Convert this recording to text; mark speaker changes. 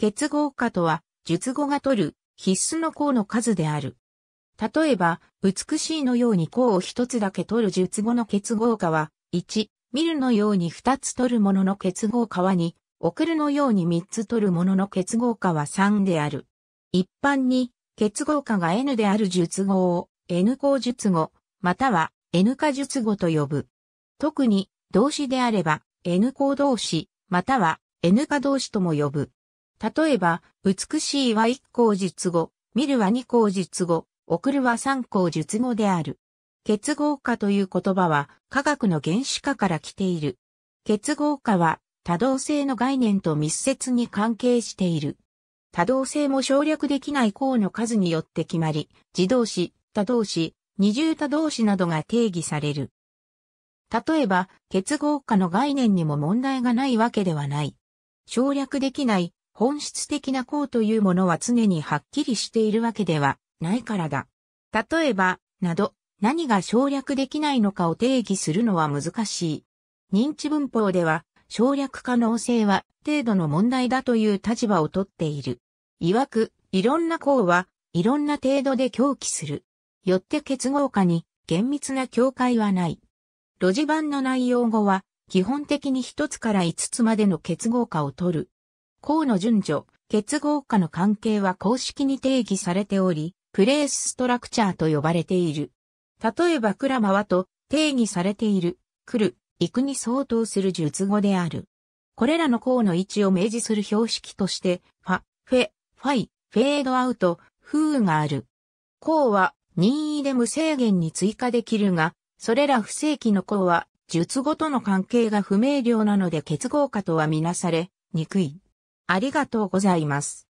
Speaker 1: 結合化とは、述語が取る必須の項の数である。例えば、美しいのように項を一つだけ取る述語の結合化は、1、見るのように二つ取るものの結合化は2、送るのように三つ取るものの結合化は3である。一般に、結合化が N である述語を N 項述語、または N 化述語と呼ぶ。特に、動詞であれば N 項動詞、または N 化動詞とも呼ぶ。例えば、美しいは一項述語、見るは二項述語、送るは三項述語である。結合化という言葉は科学の原子化から来ている。結合化は多動性の概念と密接に関係している。多動性も省略できない項の数によって決まり、自動詞、多動詞、二重多動詞などが定義される。例えば、結合化の概念にも問題がないわけではない。省略できない本質的な項というものは常にはっきりしているわけではないからだ。例えば、など、何が省略できないのかを定義するのは難しい。認知文法では、省略可能性は程度の問題だという立場をとっている。いわく、いろんな項はいろんな程度で狂気する。よって結合化に厳密な境界はない。路地版の内容語は基本的に1つから5つまでの結合化を取る。河野順序、結合化の関係は公式に定義されており、プレースストラクチャーと呼ばれている。例えばクラマはと定義されている、来る、行くに相当する術語である。これらの項の位置を明示する標識として、ファ、フェ、ファイ、フェードアウト、フーがある。項は任意で無制限に追加できるが、それら不正規の項は、術語との関係が不明瞭なので結合化とはみなされ、にくい。ありがとうございます。